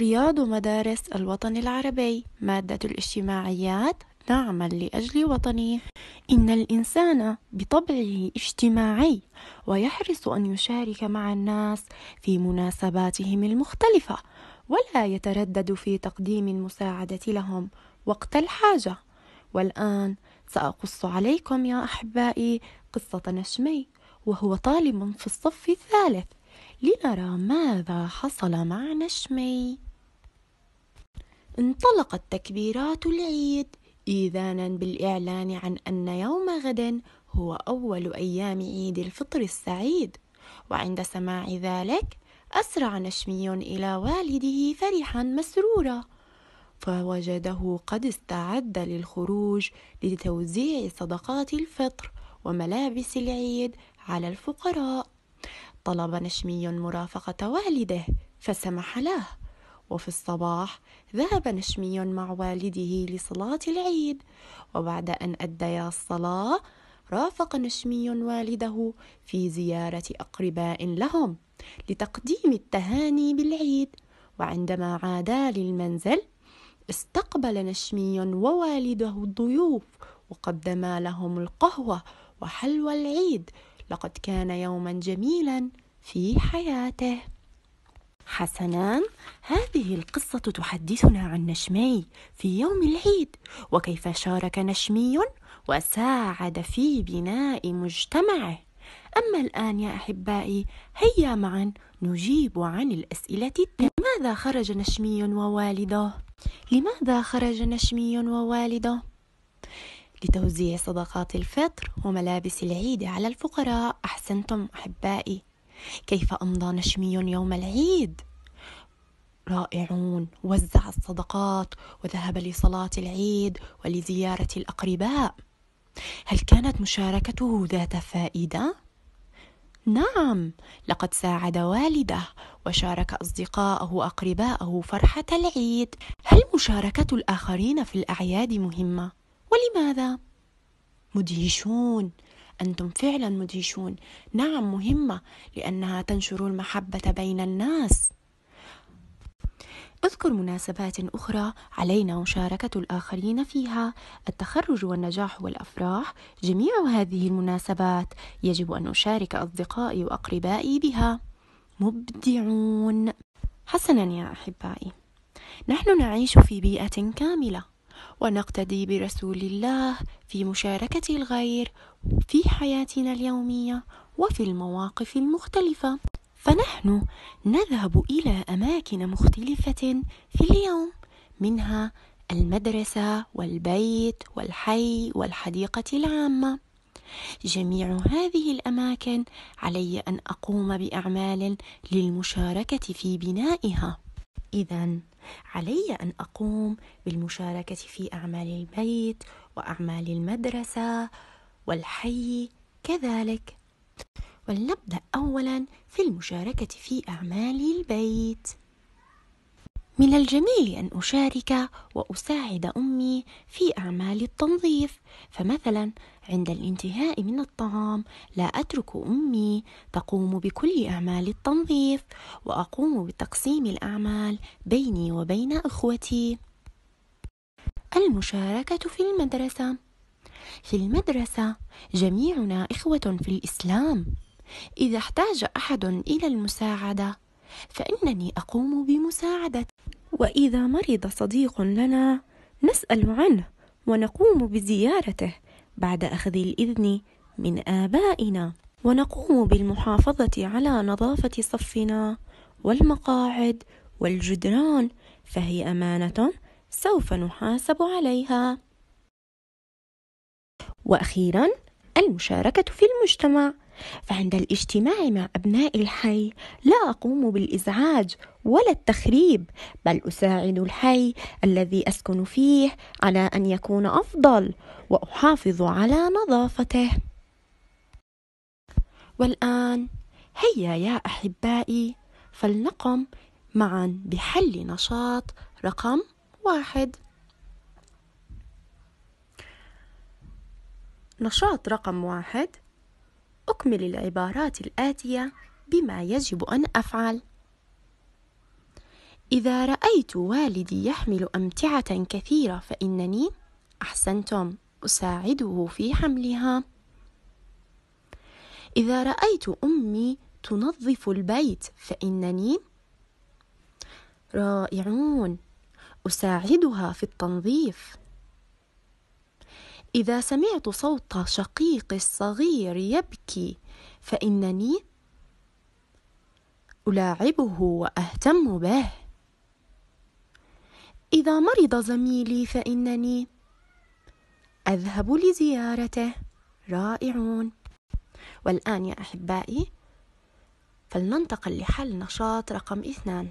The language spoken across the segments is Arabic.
رياض مدارس الوطن العربي مادة الاجتماعيات نعمل لأجل وطنه إن الإنسان بطبعه اجتماعي ويحرص أن يشارك مع الناس في مناسباتهم المختلفة ولا يتردد في تقديم المساعدة لهم وقت الحاجة والآن سأقص عليكم يا أحبائي قصة نشمي وهو طالب في الصف الثالث لنرى ماذا حصل مع نشمي انطلقت تكبيرات العيد إيذانا بالإعلان عن أن يوم غد هو أول أيام عيد الفطر السعيد وعند سماع ذلك أسرع نشمي إلى والده فرحا مسرورا فوجده قد استعد للخروج لتوزيع صدقات الفطر وملابس العيد على الفقراء طلب نشمي مرافقة والده فسمح له وفي الصباح ذهب نشمي مع والده لصلاة العيد وبعد أن أديا الصلاة رافق نشمي والده في زيارة أقرباء لهم لتقديم التهاني بالعيد وعندما عادا للمنزل استقبل نشمي ووالده الضيوف وقدما لهم القهوة وحلوى العيد لقد كان يوما جميلا في حياته حسنا هذه القصة تحدثنا عن نشمي في يوم العيد وكيف شارك نشمي وساعد في بناء مجتمعه أما الآن يا أحبائي هيا معا نجيب عن الأسئلة التالية لماذا خرج نشمي ووالده؟ لماذا خرج نشمي ووالده؟ لتوزيع صدقات الفطر وملابس العيد على الفقراء أحسنتم أحبائي كيف أمضى نشمي يوم العيد رائعون وزع الصدقات وذهب لصلاة العيد ولزيارة الأقرباء هل كانت مشاركته ذات فائدة؟ نعم لقد ساعد والده وشارك أصدقاءه وأقرباءه فرحة العيد هل مشاركة الآخرين في الأعياد مهمة؟ ولماذا؟ مدهشون أنتم فعلا مدهشون نعم مهمة لأنها تنشر المحبة بين الناس اذكر مناسبات أخرى علينا مشاركة الآخرين فيها التخرج والنجاح والأفراح جميع هذه المناسبات يجب أن أشارك أصدقائي وأقربائي بها مبدعون حسنا يا أحبائي نحن نعيش في بيئة كاملة ونقتدي برسول الله في مشاركة الغير في حياتنا اليومية وفي المواقف المختلفة فنحن نذهب إلى أماكن مختلفة في اليوم منها المدرسة والبيت والحي والحديقة العامة جميع هذه الأماكن علي أن أقوم بأعمال للمشاركة في بنائها إذا علي ان اقوم بالمشاركه في اعمال البيت واعمال المدرسه والحي كذلك ولنبدا اولا في المشاركه في اعمال البيت من الجميل أن أشارك وأساعد أمي في أعمال التنظيف، فمثلاً عند الانتهاء من الطعام لا أترك أمي تقوم بكل أعمال التنظيف، وأقوم بتقسيم الأعمال بيني وبين إخوتي. المشاركة في المدرسة في المدرسة جميعنا إخوة في الإسلام، إذا احتاج أحد إلى المساعدة فإنني أقوم بمساعدته وإذا مرض صديق لنا نسأل عنه ونقوم بزيارته بعد أخذ الإذن من آبائنا ونقوم بالمحافظة على نظافة صفنا والمقاعد والجدران فهي أمانة سوف نحاسب عليها وأخيرا المشاركة في المجتمع فعند الاجتماع مع أبناء الحي لا أقوم بالإزعاج ولا التخريب بل أساعد الحي الذي أسكن فيه على أن يكون أفضل وأحافظ على نظافته والآن هيا يا أحبائي فلنقم معا بحل نشاط رقم واحد نشاط رقم واحد أكمل العبارات الآتية بما يجب أن أفعل إذا رأيت والدي يحمل أمتعة كثيرة فإنني أحسنتم أساعده في حملها إذا رأيت أمي تنظف البيت فإنني رائعون أساعدها في التنظيف اذا سمعت صوت شقيقي الصغير يبكي فانني ألاعبه وأهتم به. إذا مرض زميلي فإنني أذهب لزيارته. رائعون. والآن يا أحبائي، فلننتقل لحل نشاط رقم اثنان.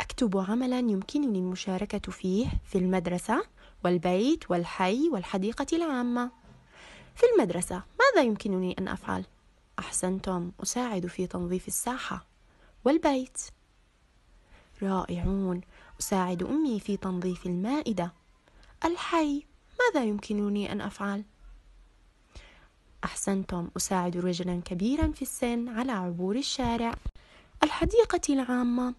أكتب عملا يمكنني المشاركة فيه في المدرسة والبيت والحي والحديقة العامة في المدرسة ماذا يمكنني أن أفعل؟ أحسنتم أساعد في تنظيف الساحة والبيت رائعون أساعد أمي في تنظيف المائدة الحي ماذا يمكنني أن أفعل؟ أحسنتم أساعد رجلا كبيرا في السن على عبور الشارع الحديقة العامة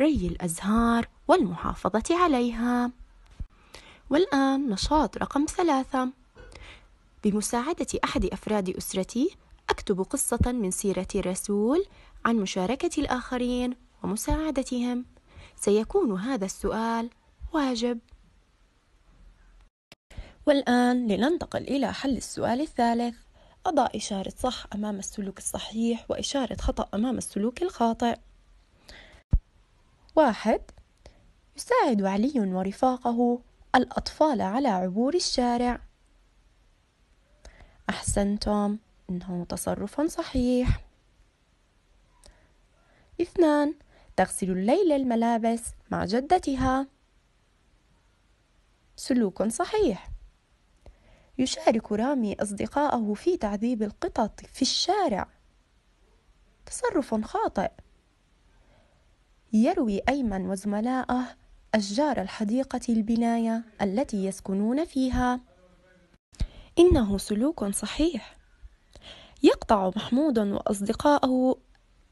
ري الأزهار والمحافظة عليها والآن نشاط رقم ثلاثة بمساعدة أحد أفراد أسرتي أكتب قصة من سيرة الرسول عن مشاركة الآخرين ومساعدتهم سيكون هذا السؤال واجب والآن لننتقل إلى حل السؤال الثالث أضع إشارة صح أمام السلوك الصحيح وإشارة خطأ أمام السلوك الخاطئ واحد يساعد علي ورفاقه الأطفال على عبور الشارع أحسنتم إنه تصرف صحيح اثنان تغسل الليلة الملابس مع جدتها سلوك صحيح يشارك رامي أصدقائه في تعذيب القطط في الشارع تصرف خاطئ يروي أيمن وزملائه أشجار الحديقة البناية التي يسكنون فيها إنه سلوك صحيح يقطع محمود وأصدقائه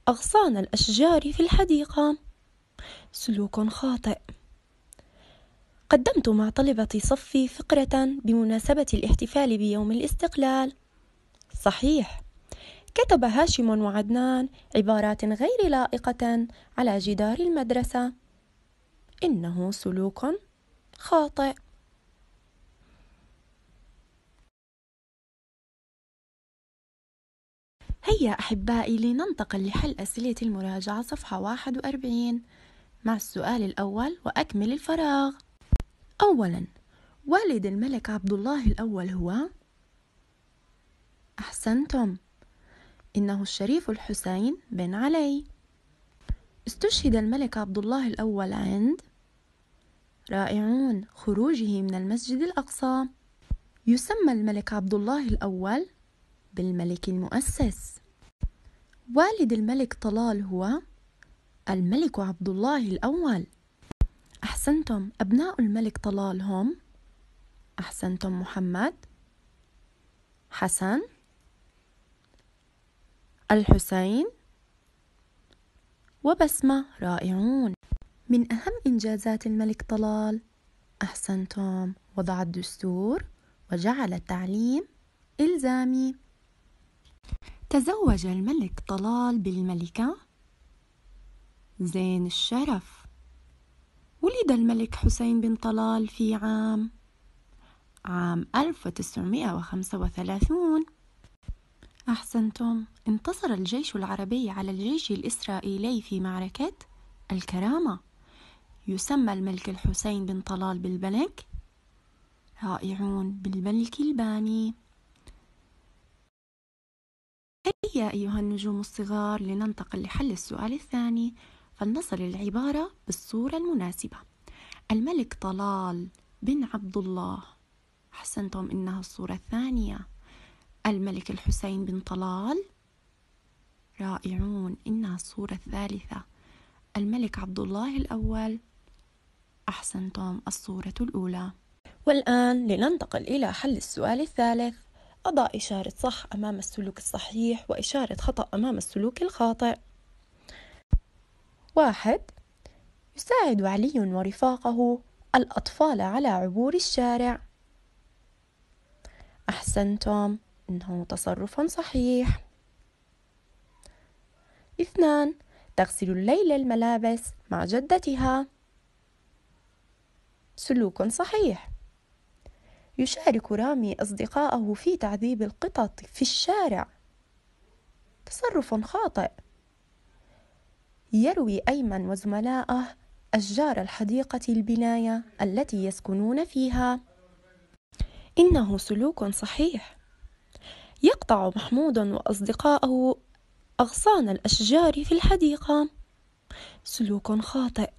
أغصان الأشجار في الحديقة سلوك خاطئ قدمت مع طلبة صفي فقرة بمناسبة الاحتفال بيوم الاستقلال صحيح كتب هاشم وعدنان عبارات غير لائقة على جدار المدرسة إنه سلوك خاطئ هيا أحبائي لننتقل لحل أسئلة المراجعة صفحة 41 مع السؤال الأول وأكمل الفراغ أولا والد الملك عبد الله الأول هو أحسنتم إنه الشريف الحسين بن علي استشهد الملك عبد الله الأول عند رائعون خروجه من المسجد الأقصى يسمى الملك عبد الله الأول بالملك المؤسس والد الملك طلال هو الملك عبد الله الأول أحسنتم أبناء الملك طلال هم أحسنتم محمد حسن الحسين وبسمة رائعون من أهم إنجازات الملك طلال أحسنتم وضع الدستور وجعل التعليم إلزامي تزوج الملك طلال بالملكة زين الشرف ولد الملك حسين بن طلال في عام عام 1935 أحسنتم انتصر الجيش العربي على الجيش الإسرائيلي في معركة الكرامة يسمى الملك الحسين بن طلال بالبلك رائعون بالملك الباني هيا أيها النجوم الصغار لننتقل لحل السؤال الثاني فلنصل العبارة بالصورة المناسبة الملك طلال بن عبد الله أحسنتم إنها الصورة الثانية الملك الحسين بن طلال رائعون إنها الصورة الثالثة الملك عبد الله الأول أحسنتم الصورة الأولى والآن لننتقل إلى حل السؤال الثالث أضع إشارة صح أمام السلوك الصحيح وإشارة خطأ أمام السلوك الخاطئ واحد يساعد علي ورفاقه الأطفال على عبور الشارع أحسنتم إنه تصرف صحيح اثنان تغسل الليلة الملابس مع جدتها سلوك صحيح يشارك رامي أصدقائه في تعذيب القطط في الشارع تصرف خاطئ يروي أيمن وزملائه أشجار الحديقة البناية التي يسكنون فيها إنه سلوك صحيح يقطع محمود وأصدقاؤه أغصان الأشجار في الحديقة سلوك خاطئ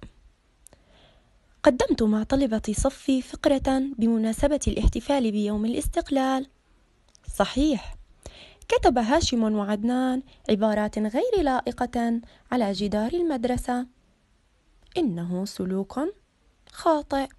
قدمت مع طلبة صفي فقرة بمناسبة الاحتفال بيوم الاستقلال صحيح كتب هاشم وعدنان عبارات غير لائقة على جدار المدرسة إنه سلوك خاطئ